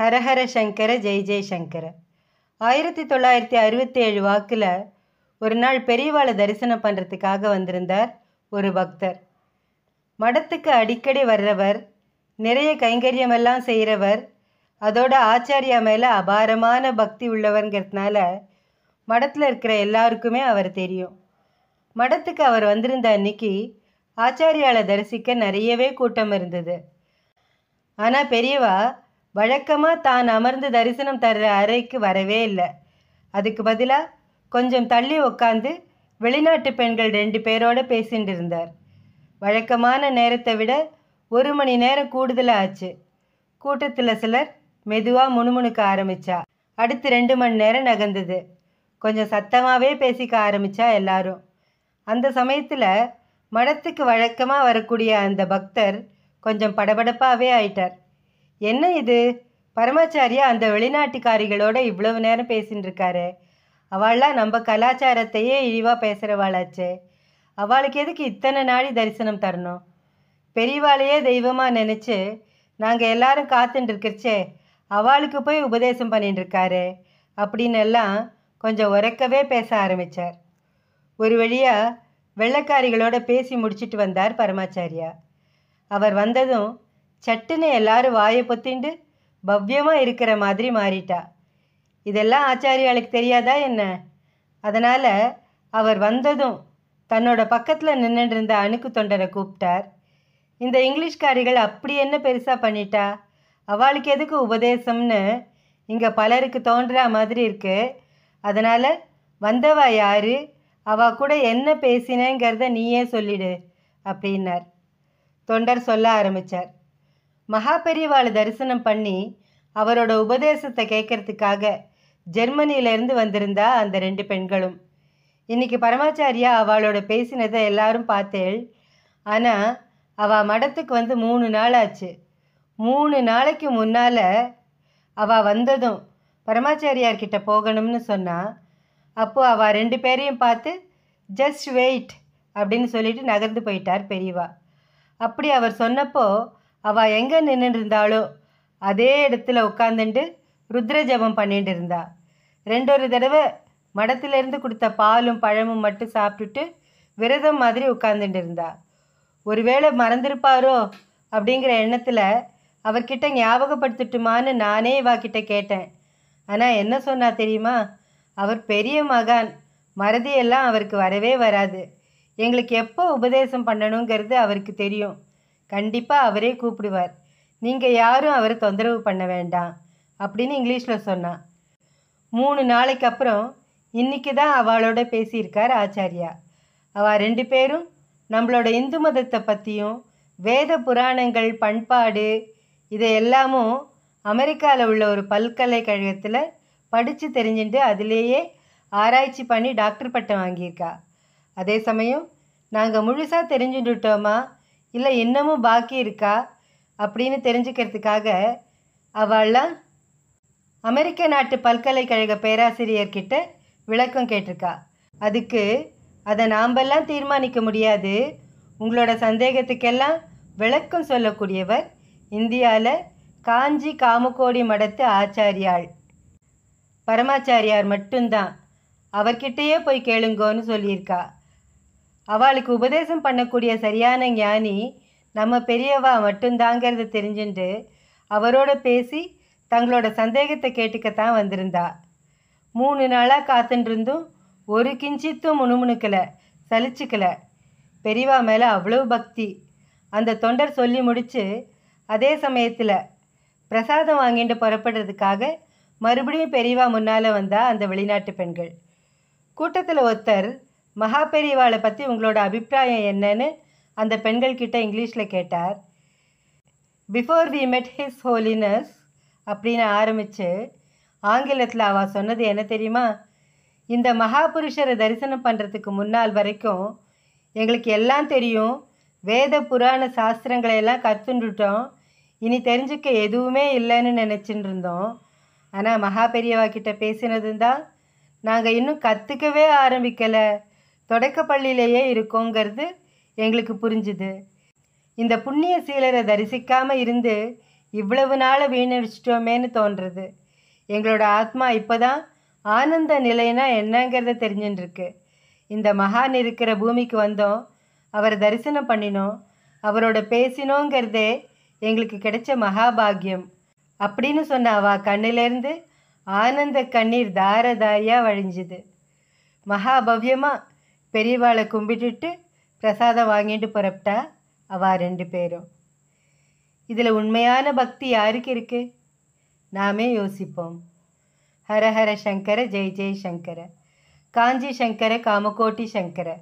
ஹரஹர சங்கர ஜெய் ஜெய் சங்கர ஆயிரத்தி தொள்ளாயிரத்தி அறுபத்தி ஏழு வாக்கில் ஒரு நாள் பெரியவாளை தரிசனம் பண்ணுறதுக்காக வந்திருந்தார் ஒரு பக்தர் மடத்துக்கு அடிக்கடி வர்றவர் நிறைய கைங்கரியமெல்லாம் செய்கிறவர் அதோட ஆச்சாரியா மேலே அபாரமான பக்தி உள்ளவர்ங்கிறதுனால மடத்தில் இருக்கிற எல்லாருக்குமே அவர் தெரியும் மடத்துக்கு அவர் வந்திருந்த அன்னைக்கு ஆச்சாரியாவை தரிசிக்க நிறையவே கூட்டம் இருந்தது ஆனால் பெரியவா வழக்கமாக தான் அமர்ந்து தரிசனம் தர்ற அறைக்கு வரவே இல்லை அதுக்கு பதிலாக கொஞ்சம் தள்ளி உட்காந்து வெளிநாட்டு பெண்கள் ரெண்டு பேரோட பேசிகிட்டு இருந்தார் வழக்கமான நேரத்தை விட ஒரு மணி நேரம் கூடுதலாக ஆச்சு கூட்டத்தில் சிலர் மெதுவாக முணுமுணுக்க ஆரம்பிச்சா அடுத்து ரெண்டு மணி நேரம் நகர்ந்தது கொஞ்சம் சத்தமாகவே பேசிக்க ஆரம்பித்தா எல்லாரும் அந்த சமயத்தில் மடத்துக்கு வழக்கமாக வரக்கூடிய அந்த பக்தர் கொஞ்சம் படபடப்பாகவே ஆயிட்டார் என்ன இது பரமாச்சாரியா அந்த வெளிநாட்டுக்காரிகளோட இவ்வளவு நேரம் பேசின்னு இருக்காரு அவள்லாம் நம்ம கலாச்சாரத்தையே இழிவாக பேசுகிறவாளாச்சே அவளுக்கு எதுக்கு இத்தனை நாடி தரிசனம் தரணும் பெரியவாளையே தெய்வமாக நினச்சி நாங்கள் எல்லாரும் காத்துட்டு இருக்கிறச்சே அவளுக்கு போய் உபதேசம் பண்ணிட்டு இருக்காரு அப்படின்னு எல்லாம் கொஞ்சம் உறக்கவே பேச ஆரம்பித்தார் ஒரு வழியாக வெள்ளக்காரிகளோட பேசி முடிச்சிட்டு வந்தார் பரமாச்சாரியா அவர் வந்ததும் சட்டுன்னு எல்லாரும் வாயை பொத்திண்டு பவ்யமாக இருக்கிற மாதிரி மாறிட்டா இதெல்லாம் ஆச்சாரியாளுக்கு தெரியாதா என்ன அதனால் அவர் வந்ததும் தன்னோட பக்கத்தில் நின்றுட்டு அணுக்கு தொண்டரை கூப்பிட்டார் இந்த இங்கிலீஷ்காரிகள் அப்படி என்ன பெருசாக பண்ணிட்டா அவளுக்கு எதுக்கு உபதேசம்னு இங்கே பலருக்கு தோன்றா மாதிரி இருக்கு அதனால் வந்தவா யாரு அவ கூட என்ன பேசினேங்கிறத நீயே சொல்லிடு அப்படின்னார் தொண்டர் சொல்ல ஆரம்பித்தார் மகா பெரியவாளை தரிசனம் பண்ணி அவரோட உபதேசத்தை கேட்கறதுக்காக ஜெர்மனியிலேருந்து வந்திருந்தா அந்த ரெண்டு பெண்களும் இன்னைக்கு பரமாச்சாரியா அவளோட பேசினதை எல்லாரும் பார்த்தேள் ஆனால் அவள் மடத்துக்கு வந்து மூணு நாள் ஆச்சு மூணு நாளைக்கு முன்னால் அவள் வந்ததும் பரமாச்சாரியார்கிட்ட போகணும்னு சொன்னால் அப்போது அவள் ரெண்டு பேரையும் பார்த்து ஜஸ்ட் வெயிட் அப்படின்னு சொல்லிட்டு நகர்ந்து போயிட்டார் பெரியவா அப்படி அவர் சொன்னப்போ அவள் எங்கே நின்றுருந்தாளோ அதே இடத்துல உட்காந்துண்டு ருத்ர ஜபம் பண்ணிட்டு இருந்தா ரெண்டொரு தடவை மடத்திலிருந்து கொடுத்த பாலும் பழமும் மட்டும் சாப்பிட்டுட்டு விரதம் மாதிரி உட்காந்துட்டு இருந்தா ஒருவேளை மறந்துருப்பாரோ அப்படிங்கிற எண்ணத்தில் அவர்கிட்ட ஞாபகப்படுத்திட்டுமான்னு நானே இவா கிட்ட கேட்டேன் ஆனால் என்ன சொன்னா தெரியுமா அவர் பெரிய மகான் மறதியெல்லாம் அவருக்கு வரவே வராது எங்களுக்கு எப்போ உபதேசம் பண்ணணுங்கிறது அவருக்கு தெரியும் கண்டிப்பாக அவரே கூப்பிடுவார் நீங்கள் யாரும் அவரை தொந்தரவு பண்ண வேண்டாம் அப்படின்னு இங்கிலீஷில் சொன்னான் மூணு நாளைக்கு அப்புறம் இன்றைக்கி தான் அவளோட பேசியிருக்கார் ஆச்சாரியா அவள் ரெண்டு பேரும் நம்மளோட இந்து மதத்தை பற்றியும் வேத புராணங்கள் பண்பாடு இதை எல்லாமும் அமெரிக்காவில் உள்ள ஒரு பல்கலைக்கழகத்தில் படித்து தெரிஞ்சுட்டு அதிலேயே ஆராய்ச்சி பண்ணி டாக்டர் பட்டம் வாங்கியிருக்கா அதே சமயம் நாங்கள் முழுசாக தெரிஞ்சுட்டுட்டோமா இல்லை இன்னமும் பாக்கி இருக்கா அப்படின்னு தெரிஞ்சுக்கிறதுக்காக அவள்லாம் அமெரிக்க நாட்டு பல்கலைக்கழக பேராசிரியர்கிட்ட விளக்கம் கேட்டிருக்கா அதுக்கு அதை நாம்பெல்லாம் தீர்மானிக்க முடியாது உங்களோட சந்தேகத்துக்கெல்லாம் விளக்கம் சொல்லக்கூடியவர் இந்தியாவில் காஞ்சி காமக்கோடி மடத்து ஆச்சாரியாள் பரமாச்சாரியார் மட்டும்தான் அவர்கிட்டயே போய் கேளுங்கோன்னு சொல்லியிருக்கா அவளுக்கு உபதேசம் பண்ணக்கூடிய சரியான ஞானி நம்ம பெரியவா மட்டும்தாங்கிறது தெரிஞ்சுட்டு அவரோட பேசி தங்களோட சந்தேகத்தை கேட்டுக்கத்தான் வந்திருந்தா மூணு நாளாக காத்துட்டுருந்தும் ஒரு கிஞ்சித்தும் முணுமுணுக்கலை சலிச்சுக்கலை பெரியவா மேலே அவ்வளோ பக்தி அந்த தொண்டர் சொல்லி முடித்து அதே சமயத்தில் பிரசாதம் வாங்கிட்டு புறப்படுறதுக்காக மறுபடியும் பெரியவா முன்னால் வந்தா அந்த வெளிநாட்டு பெண்கள் கூட்டத்தில் ஒருத்தர் மகா பெரியவாளை பற்றி உங்களோட அபிப்பிராயம் என்னன்னு அந்த பெண்கள் கிட்ட இங்கிலீஷில் கேட்டார் before we met his holiness அப்படின்னு ஆரம்பித்து ஆங்கிலத்தில் அவள் சொன்னது என்ன தெரியுமா இந்த மகாபுருஷரை தரிசனம் பண்ணுறதுக்கு முன்னால் வரைக்கும் எங்களுக்கு எல்லாம் தெரியும் வேத புராண சாஸ்திரங்களை எல்லாம் கற்றுண்டுட்டோம் இனி தெரிஞ்சுக்க எதுவுமே இல்லைன்னு நினச்சின்னு இருந்தோம் ஆனால் மகா பெரியவா கிட்ட பேசினதுந்தான் நாங்கள் இன்னும் கற்றுக்கவே ஆரம்பிக்கலை தொடக்கப்பள்ளியிலேயே இருக்கோங்கிறது எங்களுக்கு புரிஞ்சுது இந்த புண்ணிய சீலரை தரிசிக்காமல் இருந்து இவ்வளவு நாளை வீணடிச்சிட்டோமேன்னு தோன்றுறது எங்களோட ஆத்மா இப்போ தான் ஆனந்த நிலைனா என்னங்கிறத தெரிஞ்சுட்டுருக்கு இந்த மகான் இருக்கிற பூமிக்கு வந்தோம் அவரை தரிசனம் பண்ணினோம் அவரோட பேசினோங்கிறதே எங்களுக்கு கிடைச்ச மகாபாகியம் அப்படின்னு சொன்ன அவ கண்ணிலேருந்து ஆனந்த கண்ணீர் தாரதாரியாக வழிஞ்சுது மகாபவ்யமாக பெரியவாளை கும்பிட்டுட்டு பிரசாதம் வாங்கிட்டு புறப்பட்டா அவா ரெண்டு பேரும் இதில் உண்மையான பக்தி யாருக்கு இருக்கு நாமே யோசிப்போம் ஹரஹர சங்கர ஜெய் ஜெய் சங்கர காஞ்சி சங்கர காமகோட்டி சங்கர